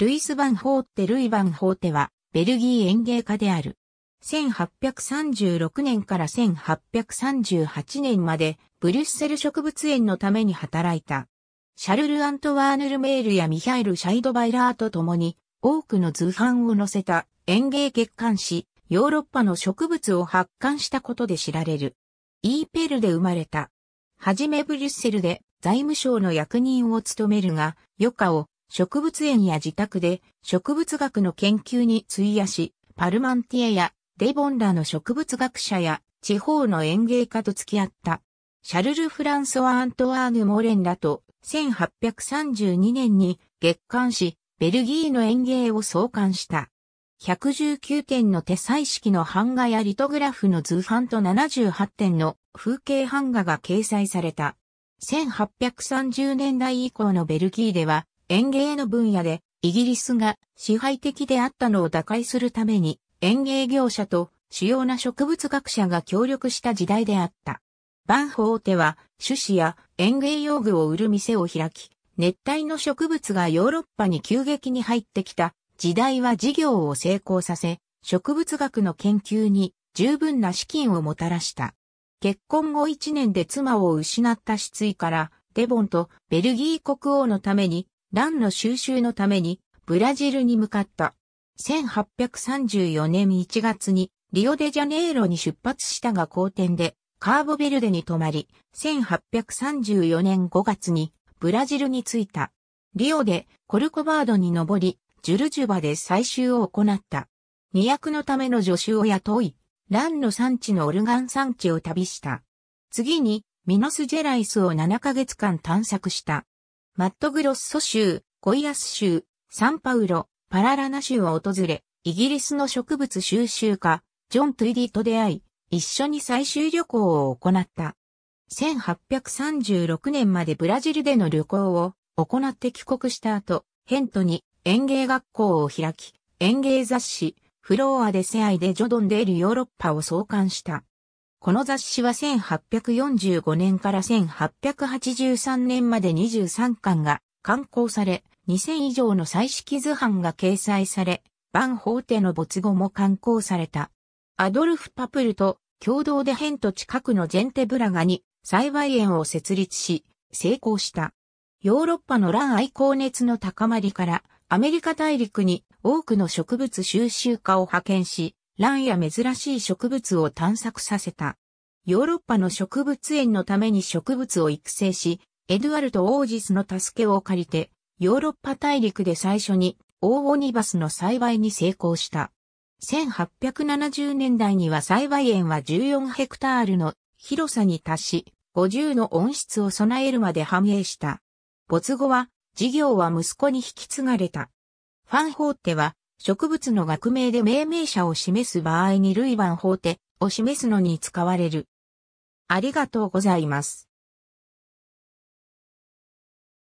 ルイス・バンホーテ・ルイ・バンホーテは、ベルギー園芸家である。1836年から1838年まで、ブリュッセル植物園のために働いた。シャルル・アントワーヌルメールやミヒャイル・シャイドバイラーと共に、多くの図版を載せた園芸月刊誌、ヨーロッパの植物を発刊したことで知られる。イーペルで生まれた。はじめブリュッセルで財務省の役人を務めるが、余暇を植物園や自宅で植物学の研究に費やし、パルマンティエやデボンらの植物学者や地方の園芸家と付き合った。シャルル・フランソワ・アントワーヌ・モレンらと1832年に月刊誌ベルギーの園芸を創刊した。119点の手彩色の版画やリトグラフの図版と78点の風景版画が掲載された。1830年代以降のベルギーでは園芸の分野でイギリスが支配的であったのを打開するために園芸業者と主要な植物学者が協力した時代であった。バンホー手は種子や園芸用具を売る店を開き、熱帯の植物がヨーロッパに急激に入ってきた時代は事業を成功させ、植物学の研究に十分な資金をもたらした。結婚後1年で妻を失った失意から、デボンとベルギー国王のために乱の収集のためにブラジルに向かった。1834年1月にリオデジャネイロに出発したが好転でカーボベルデに泊まり、1834年5月にブラジルに着いた。リオでコルコバードに登り、ジュルジュバで採集を行った。二役のための助手を雇い、ランの産地のオルガン産地を旅した。次に、ミノスジェライスを7ヶ月間探索した。マットグロッソ州、ゴイアス州、サンパウロ、パララナ州を訪れ、イギリスの植物収集家、ジョン・トゥイディと出会い、一緒に採集旅行を行った。1836年までブラジルでの旅行を行って帰国した後、ヘントに園芸学校を開き、園芸雑誌、フロアデセアイでジョドン・デールヨーロッパを創刊した。この雑誌は1845年から1883年まで23巻が刊行され、2000以上の彩色図版が掲載され、万法廷の没後も刊行された。アドルフ・パプルと共同で辺と近くのジェンテブラガに栽培園を設立し、成功した。ヨーロッパの乱愛好熱の高まりから、アメリカ大陸に多くの植物収集家を派遣し、蘭や珍しい植物を探索させた。ヨーロッパの植物園のために植物を育成し、エドゥアルト・オージスの助けを借りて、ヨーロッパ大陸で最初にオーオニバスの栽培に成功した。1870年代には栽培園は14ヘクタールの広さに達し、50の温室を備えるまで繁栄した。没後は、事業は息子に引き継がれた。ファンホーテは、植物の学名で命名者を示す場合に類番法定を示すのに使われる。ありがとうございます。